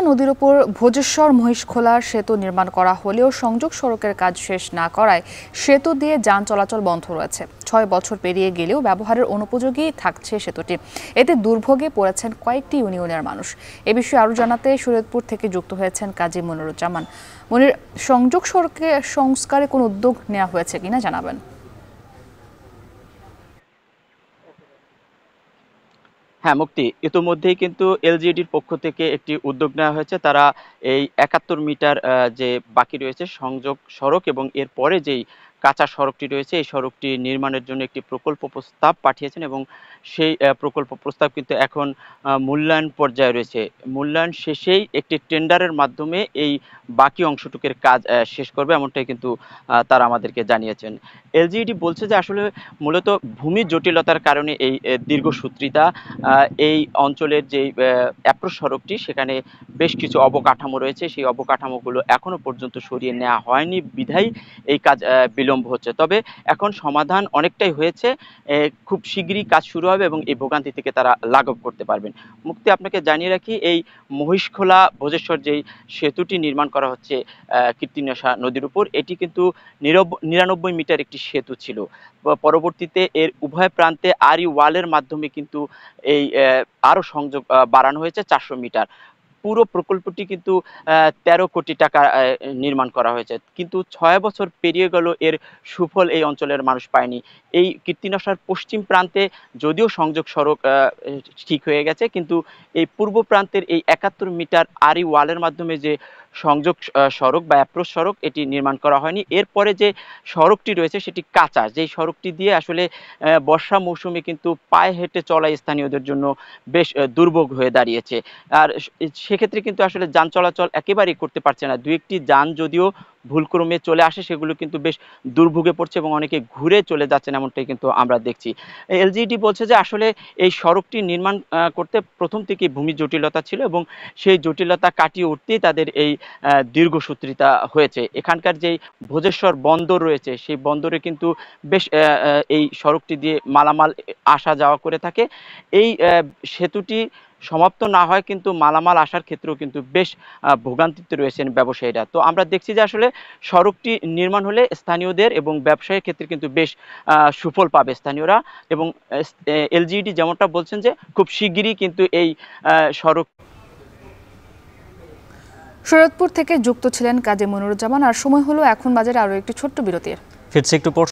তিস্তা নদীর উপর ভোজেশ্বর মহিষখোলা সেতু নির্মাণ করা হলেও সংযোগ সড়কের কাজ শেষ না করায় সেতু দিয়ে যান চলাচল বন্ধ রয়েছে ছয় বছর পেরিয়ে গেলেও ব্যবহারের অনুপযোগী থাকছে সেতুটি এতে দুর্ভোগে পড়েছেন কয়েকটি ইউনিয়নের মানুষ এ বিষয়ে আরও জানাতে সৈয়দপুর থেকে যুক্ত হয়েছেন কাজী মনিরুজ্জামান মনির সংযোগ সড়কে সংস্কারে কোনো উদ্যোগ নেওয়া হয়েছে কিনা জানাবেন হ্যাঁ মুক্তি ইতোমধ্যেই কিন্তু এলজিডির পক্ষ থেকে একটি উদ্যোগ নেওয়া হয়েছে তারা এই একাত্তর মিটার যে বাকি রয়েছে সংযোগ সড়ক এবং এর পরে যেই কাঁচা সড়কটি রয়েছে এই সড়কটি নির্মাণের জন্য একটি প্রকল্প প্রস্তাব পাঠিয়েছেন এবং সেই প্রকল্প প্রস্তাব কিন্তু এখন মূল্যায়ন পর্যায়ে রয়েছে মূল্যায়ন শেষেই একটি টেন্ডারের মাধ্যমে এই বাকি অংশটুকের কাজ শেষ করবে এমনটাই কিন্তু তারা আমাদেরকে জানিয়েছেন এলজিইডি বলছে যে আসলে মূলত ভূমি জটিলতার কারণে এই দীর্ঘসূত্রিতা এই অঞ্চলের যে অ্যাপ্রোচ সড়কটি সেখানে বেশ কিছু অবকাঠামো রয়েছে সেই অবকাঠামোগুলো এখনও পর্যন্ত সরিয়ে নেওয়া হয়নি বিধায় এই কাজ বিল বিলম্ব হচ্ছে তবে এখন সমাধান অনেকটাই হয়েছে খুব শীঘ্রই কাজ শুরু হবে এবং এই ভোগান্তি থেকে তারা লাঘব করতে পারবেন মুক্তি আপনাকে জানিয়ে রাখি এই মহিষখোলা ভোজেশ্বর যেই সেতুটি নির্মাণ করা হচ্ছে কীর্তিনশা নদীর উপর এটি কিন্তু নিরানব্বই মিটার একটি সেতু ছিল পরবর্তীতে এর উভয় প্রান্তে আরই ওয়ালের মাধ্যমে কিন্তু এই আরও সংযোগ বাড়ানো হয়েছে চারশো মিটার পুরো প্রকল্পটি কিন্তু তেরো কোটি টাকা নির্মাণ করা হয়েছে কিন্তু ছয় বছর পেরিয়ে গেল এর সুফল এই অঞ্চলের মানুষ পায়নি এই কীর্তিনশার পশ্চিম প্রান্তে যদিও সংযোগ সড়ক ঠিক হয়ে গেছে কিন্তু এই পূর্ব প্রান্তের এই একাত্তর মিটার আরি ওয়ালের মাধ্যমে যে সংযোগ সড়ক বা অ্যাপ্রোচ সড়ক এটি নির্মাণ করা হয়নি এরপরে যে সড়কটি রয়েছে সেটি কাঁচা যেই সড়কটি দিয়ে আসলে বর্ষা মৌসুমে কিন্তু পায়ে হেঁটে চলা স্থানীয়দের জন্য বেশ দুর্ভোগ হয়ে দাঁড়িয়েছে আর সেক্ষেত্রে কিন্তু আসলে যান চলাচল একেবারেই করতে পারছে না দু একটি যান যদিও ভুলক্রমে চলে আসে সেগুলো কিন্তু বেশ দুর্ভোগে পড়ছে এবং অনেকে ঘুরে চলে যাচ্ছেন এমনটাই কিন্তু আমরা দেখছি এলজিইডি বলছে যে আসলে এই সড়কটি নির্মাণ করতে প্রথম থেকে ভূমি জটিলতা ছিল এবং সেই জটিলতা কাটিয়ে উঠতেই তাদের এই দীর্ঘসূত্রিতা হয়েছে এখানকার যেই ভোজেশ্বর বন্দর রয়েছে সেই বন্দরে কিন্তু বেশ এই সড়কটি দিয়ে মালামাল আসা যাওয়া করে থাকে এই সেতুটি সমাপ্ত না হয় কিন্তু মালামাল আসার ক্ষেত্রেও কিন্তু বেশ ভোগান্তিতে রয়েছেন ব্যবসায়ীরা তো আমরা দেখছি যে আসলে সড়কটি নির্মাণ হলে স্থানীয়দের এবং ব্যবসায়ীর ক্ষেত্রে কিন্তু বেশ সুফল পাবে স্থানীয়রা এবং এলজিইডি যেমনটা বলছেন যে খুব শিগগিরই কিন্তু এই সড়ক শরৎপুর থেকে যুক্ত ছিলেন কাজী মনিরুজ্জামান আর সময় হলো এখন বাজারে আরও একটি ছোট্ট বিরতির ফিরছে একটু